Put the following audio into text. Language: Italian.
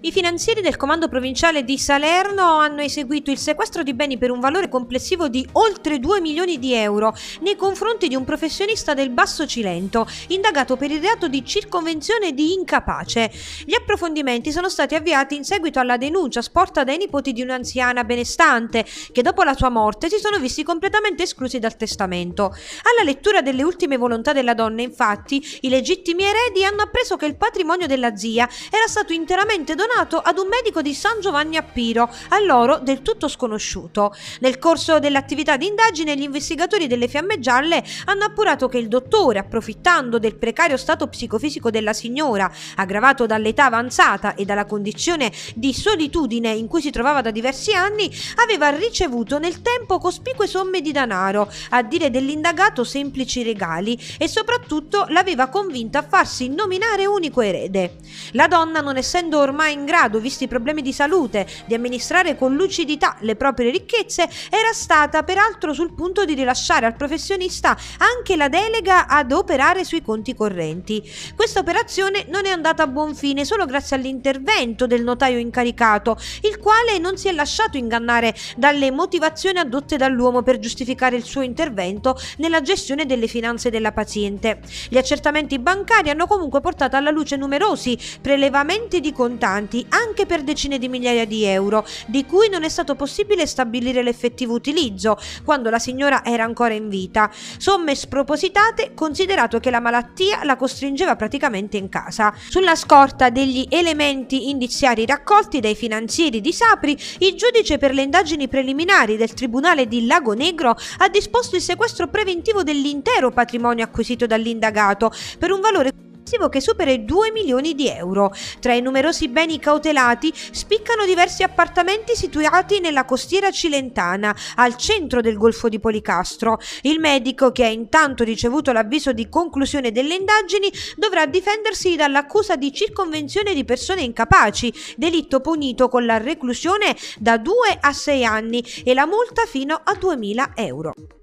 I finanzieri del comando provinciale di Salerno hanno eseguito il sequestro di beni per un valore complessivo di oltre 2 milioni di euro nei confronti di un professionista del Basso Cilento, indagato per il reato di circonvenzione di incapace. Gli approfondimenti sono stati avviati in seguito alla denuncia sporta dai nipoti di un'anziana benestante, che dopo la sua morte si sono visti completamente esclusi dal testamento. Alla lettura delle ultime volontà della donna, infatti, i legittimi eredi hanno appreso che il patrimonio della zia era stato interamente donato donato ad un medico di San Giovanni a Piro, a loro del tutto sconosciuto. Nel corso dell'attività di indagine gli investigatori delle Fiamme Gialle hanno appurato che il dottore, approfittando del precario stato psicofisico della signora, aggravato dall'età avanzata e dalla condizione di solitudine in cui si trovava da diversi anni, aveva ricevuto nel tempo cospicue somme di denaro, a dire dell'indagato semplici regali e soprattutto l'aveva convinta a farsi nominare unico erede. La donna, non essendo ormai in in grado, visti i problemi di salute, di amministrare con lucidità le proprie ricchezze, era stata peraltro sul punto di rilasciare al professionista anche la delega ad operare sui conti correnti. Questa operazione non è andata a buon fine solo grazie all'intervento del notaio incaricato, il quale non si è lasciato ingannare dalle motivazioni adotte dall'uomo per giustificare il suo intervento nella gestione delle finanze della paziente. Gli accertamenti bancari hanno comunque portato alla luce numerosi prelevamenti di contanti importanti anche per decine di migliaia di euro, di cui non è stato possibile stabilire l'effettivo utilizzo quando la signora era ancora in vita. Somme spropositate considerato che la malattia la costringeva praticamente in casa. Sulla scorta degli elementi indiziari raccolti dai finanzieri di Sapri, il giudice per le indagini preliminari del Tribunale di Lago Negro ha disposto il sequestro preventivo dell'intero patrimonio acquisito dall'indagato per un valore complessivo che supera i 2 milioni di euro. Tra i numerosi beni cautelati spiccano diversi appartamenti situati nella costiera cilentana, al centro del Golfo di Policastro. Il medico, che ha intanto ricevuto l'avviso di conclusione delle indagini, dovrà difendersi dall'accusa di circonvenzione di persone incapaci, delitto punito con la reclusione da 2 a 6 anni e la multa fino a 2.000 euro.